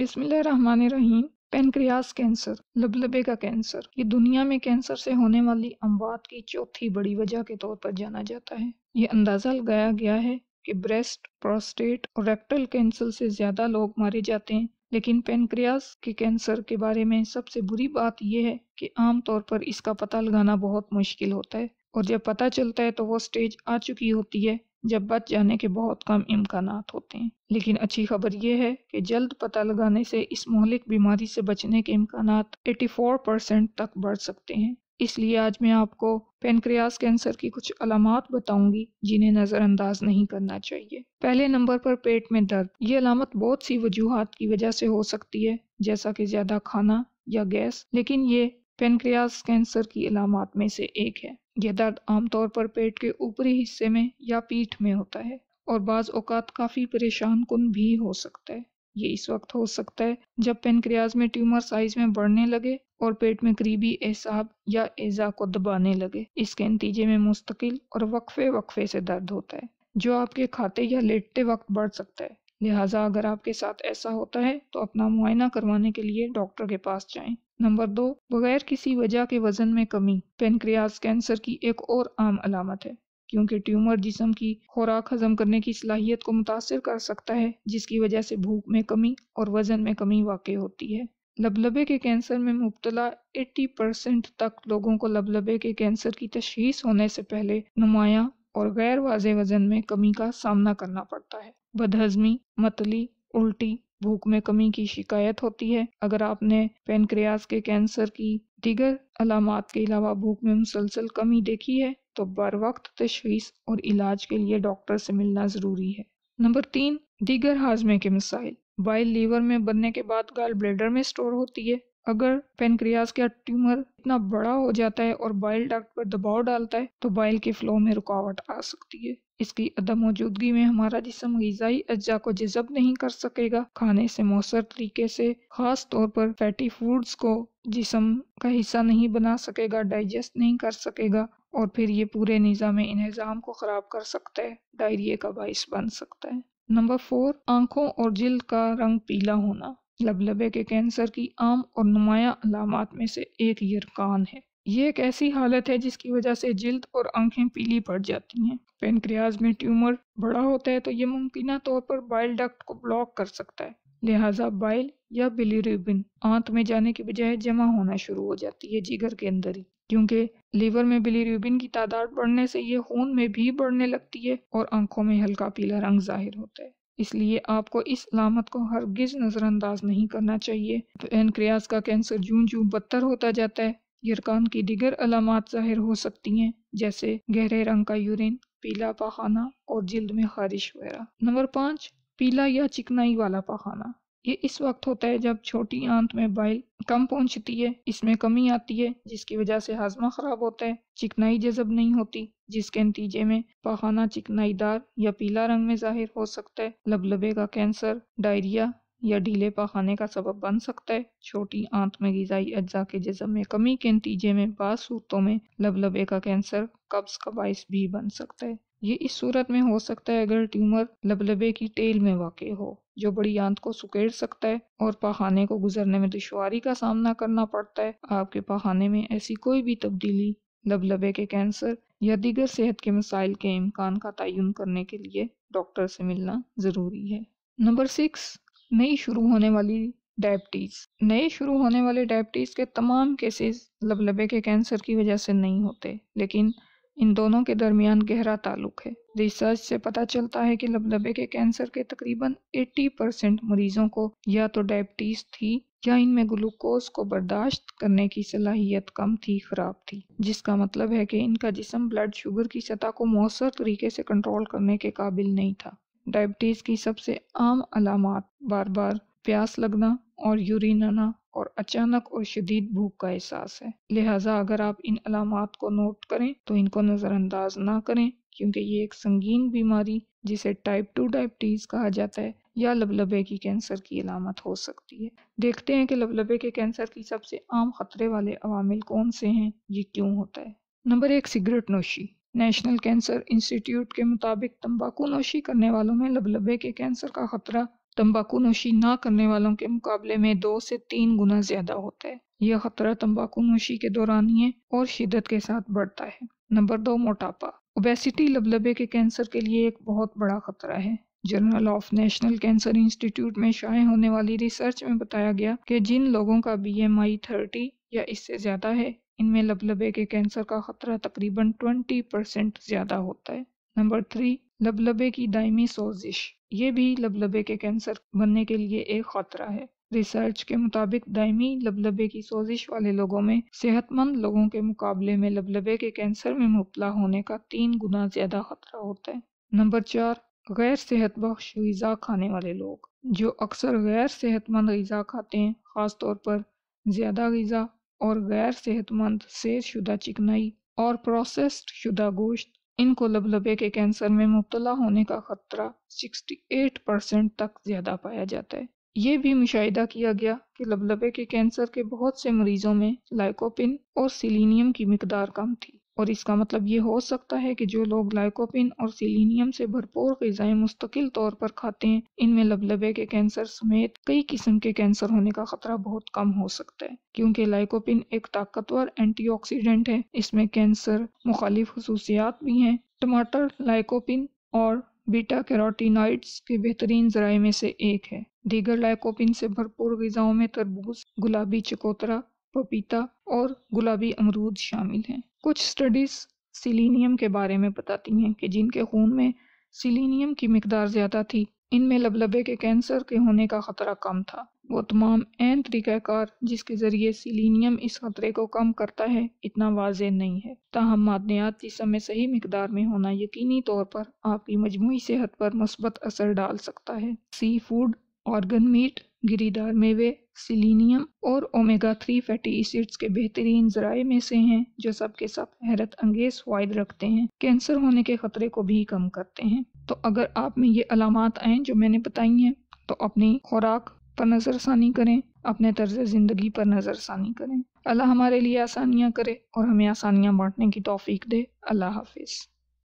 बिस्मिल्लाहिर्रहमानिर्रहीम pancreas cancer लबलबे का cancer ये दुनिया में कैंसर से होने वाली अमवात की चौथी बड़ी वजह के तौर पर जाना जाता है ये अंदाज़ा लगाया गया है कि ब्रेस्ट प्रोस्टेट और रेक्टल कैंसर से ज़्यादा लोग मारे जाते हैं लेकिन पेनक्रियास के कैंसर के बारे में सबसे बुरी बात यह है कि आमतौर पर इसका पता लगाना बहुत मुश्किल होता है और जब पता चलता है तो वो स्टेज आ चुकी होती है जब बच जाने के बहुत कम इम्कान होते हैं लेकिन अच्छी खबर यह है कि जल्द पता लगाने से इस मोहलिक बीमारी से बचने के इम्कान 84 परसेंट तक बढ़ सकते हैं इसलिए आज मैं आपको पेनक्रियास कैंसर की कुछ अलामत बताऊंगी जिन्हें नज़रअंदाज नहीं करना चाहिए पहले नंबर पर पेट में दर्द ये अलामत बहुत सी वजूहत की वजह से हो सकती है जैसा कि ज़्यादा खाना या गैस लेकिन ये पेनक्रियाज कैंसर की अलामत में से एक है यह दर्द आमतौर पर पेट के ऊपरी हिस्से में या पीठ में होता है और बाज़ औकात काफ़ी परेशान कुन भी हो सकता है ये इस वक्त हो सकता है जब पेनक्रियाज में ट्यूमर साइज में बढ़ने लगे और पेट में करीबी एसाब या एजा को दबाने लगे इसके नतीजे में मुस्तकिल और वक्फे वक्फे से दर्द होता है जो आपके खाते या लेटते वक्त बढ़ सकता है लिहाजा अगर आपके साथ ऐसा होता है तो अपना मुआयना करवाने के लिए डॉक्टर के पास जाएं नंबर दो बगैर किसी वजह के वजन में कमी पेनक्रियाज कैंसर की एक और आम अलामत है क्योंकि ट्यूमर जिसम की खुराक हजम करने की सलाहियत को मुतासर कर सकता है जिसकी वजह से भूख में कमी और वजन में कमी वाक़ होती है लबलबे के कैंसर में मुबतला 80 परसेंट तक लोगों को लबलबे के कैंसर की तशीस होने से पहले नुमाया और गैर वाज वजन में कमी का सामना करना पड़ता है बदहजमी मतली उल्टी भूख में कमी की शिकायत होती है अगर आपने पेनक्रियाज के कैंसर की दिगर अलामत के अलावा भूख में मुसलसल कमी देखी है तो बर वक्त तशखीस और इलाज के लिए डॉक्टर से मिलना ज़रूरी है नंबर तीन दीगर हाजमे के मसाइल बाइल लीवर में बनने के बाद गाल ब्लेडर में स्टोर होती है अगर पेनक्रियाज का ट्यूमर इतना बड़ा हो जाता है और बाइल डक्ट पर दबाव डालता है तो बाइल के फ्लो में रुकावट आ सकती है इसकी अदम मौजूदगी में हमारा जिसम गजाई अज्जा को जजब नहीं कर सकेगा खाने से मौसर तरीके से खास तौर पर फैटी फूड्स को जिसम का हिस्सा नहीं बना सकेगा डाइजेस्ट नहीं कर सकेगा और फिर ये पूरे निज़ाम इन्हजाम को ख़राब कर सकता है डायरिया का बायस बन सकता है नंबर फोर आंखों और जल्द का रंग पीला होना लबलबे के कैंसर की आम और नुमाया अलामत में से एक यरकान है ये एक ऐसी हालत है जिसकी वजह से जिल्द और आंखें पीली पड़ जाती हैं पेनक्रियाज में ट्यूमर बड़ा होता है तो ये मुमकिन तौर पर बाइल डक्ट को ब्लॉक कर सकता है लिहाजा बाइल या बिलीरुबिन आंत में जाने के बजाय जमा होना शुरू हो जाती है जिगर के अंदर ही क्योंकि लीवर में बिलीरुबिन की तादाद बढ़ने से ये खून में भी बढ़ने लगती है और आंखों में हल्का पीला रंग जाहिर होता है इसलिए आपको इस अलामत को हरगिज नज़रअंदाज नहीं करना चाहिए पेनक्रियाज का कैंसर जून जून बदतर होता जाता है यरकान की दिगर अलामत ज़ाहिर हो सकती हैं जैसे गहरे रंग का यूरिन पीला पाखाना और जल्द में खारिश वगैरह नंबर पाँच पीला या चिकनाई वाला पाखाना ये इस वक्त होता है जब छोटी आंत में बाइल कम पहुंचती है इसमें कमी आती है जिसकी वजह से हाजमा खराब होता है चिकनाई जजब नहीं होती जिसके नतीजे में पखाना चिकनाईदार या पीला रंग में जाहिर हो सकता है लबलबे का कैंसर डायरिया या ढीले पखाने का सबब बन सकता है छोटी आंत में गजाई अज्जा के जज्ब में कमी के नतीजे में बाद सूरतों में लबलबे का कैंसर कब्ज का बायस भी बन सकता है ये इस सूरत में हो सकता है अगर ट्यूमर लबलबे की टेल में वाक़ हो जो बड़ी आंत को सुकेड़ सकता है और पखाने को गुजरने में दुशारी का सामना करना पड़ता है आपके पखाने में ऐसी कोई भी तब्दीली लबलबे के कैंसर या दीगर सेहत के मसाइल के इम्कान का तयन करने के लिए डॉक्टर से मिलना ज़रूरी है नंबर सिक्स नई शुरू होने वाली डायबिटीज़ नए शुरू होने वाले डायबिटीज़ के तमाम केसेस लबलबे के कैंसर की वजह से नहीं होते लेकिन इन दोनों के दरमियान गहरा ताल्लुक है रिसर्च से पता चलता है कि लबलबे के कैंसर के तकरीबन 80 परसेंट मरीजों को या तो डायबिटीज थी या इनमें ग्लूकोज को बर्दाश्त करने की सलाहियत कम थी खराब थी जिसका मतलब है कि इनका जिसम ब्लड शुगर की सतह को मौसर तरीके से कंट्रोल करने के काबिल नहीं था डायबिटीज़ की सबसे आम अलामत बार बार प्यास लगना और यूरिन आना और अचानक और शदीद भूख का एहसास है लिहाजा अगर आप इन अलामत को नोट करें तो इनको नज़रअंदाज ना करें क्योंकि ये एक संगीन बीमारी जिसे टाइप टू डायबिटीज कहा जाता है या लबलबे की कैंसर की अलामत हो सकती है देखते हैं कि लबलबे के कैंसर की सबसे आम खतरे वाले अवामिल कौन से हैं ये क्यों होता है नंबर एक सिगरेट नोशी नेशनल कैंसर इंस्टीट्यूट के मुताबिक तंबाकू नोशी करने वालों में लबलबे के कैंसर का खतरा तंबाकू नोशी ना करने वालों के मुकाबले में दो से तीन गुना ज्यादा होता है यह खतरा तंबाकू नोशी के है और शिदत के साथ बढ़ता है नंबर दो मोटापा ओबेसिटी लबलबे के कैंसर के लिए एक बहुत बड़ा खतरा है Journal of National Cancer Institute में शाये होने वाली रिसर्च में बताया गया कि जिन लोगों का बी एम आई थर्टी या इससे ज़्यादा है इनमें लबलबे के कैंसर का खतरा तकरीबन ट्वेंटी परसेंट ज़्यादा होता है नंबर थ्री लबलबे की दायमी सोजिश ये भी लबलबे के कैंसर बनने के लिए एक खतरा है रिसर्च के मुताबिक दायमी लबलबे की सोजिश वाले लोगों में सेहतमंद लोगों के मुकाबले में लबलबे के कैंसर में मुबला होने का तीन गुना ज्यादा खतरा होता है नंबर चार गैर सेहत बख्श गज़ा खाने वाले लोग जो अक्सर गैर सेहतमंद गज़ा खाते हैं ख़ास तौर पर ज़्यादा गज़ा और गैर सेहतमंद सेरशुदा चिकनाई और प्रोसेस्ड शुदा गोश्त इनको लबलबे के कैंसर में मुबतला होने का खतरा 68 परसेंट तक ज़्यादा पाया जाता है ये भी मुशाहिदा किया गया कि लबलबे के कैंसर के बहुत से मरीजों में लाइकोपिन और सिलीनियम की मकदार कम थी और इसका मतलब ये हो सकता है कि जो लोग लाइकोपिन और सिलीनियम से भरपूर गजाएं मुस्तकिल तौर पर खाते हैं इनमें लबलबे के कैंसर समेत कई किस्म के कैंसर होने का खतरा बहुत कम हो सकता है क्योंकि लाइकोपिन एक ताकतवर एंटीऑक्सीडेंट है इसमें कैंसर मुखालिफ खसूसियात भी हैं टमाटर लाइकोपिन और बीटा कैरोटीनॉइड्स के बेहतरीन जराए में से एक है दीगर लाइकोपिन से भरपूर गजाओं में तरबूज गुलाबी चकोतरा पपीता और गुलाबी अमरूद शामिल हैं कुछ स्टडीज सिलीनियम के बारे में बताती हैं कि जिनके खून में सिलीनियम की मकदार ज़्यादा थी इनमें लबलबे के कैंसर के होने का खतरा कम था वो तमाम एन तरीक़ाकार जिसके ज़रिए सिलीनियम इस खतरे को कम करता है इतना वाज नहीं है ताहम मादनियात जिसम समय सही मकदार में होना यकीनी तौर पर आपकी मजमू सेहत पर मुस्बत असर डाल सकता है सी फूड ऑर्गन मीट गिरीदार मेवे सिलीनियम और ओमेगा थ्री फैटी एसिड्स के बेहतरीन जराए में से हैं जो सबके सब हैरत अंगेज फायद रखते हैं कैंसर होने के खतरे को भी कम करते हैं तो अगर आप में ये अलामत आए जो मैंने बताई हैं तो अपनी खुराक पर नज़रसानी करें अपने तर्ज ज़िंदगी पर नज़रसानी करें अल्लाह हमारे लिए आसानियाँ करे और हमें आसानियाँ बांटने की तोफ़ी दे अल्लाह हाफिज़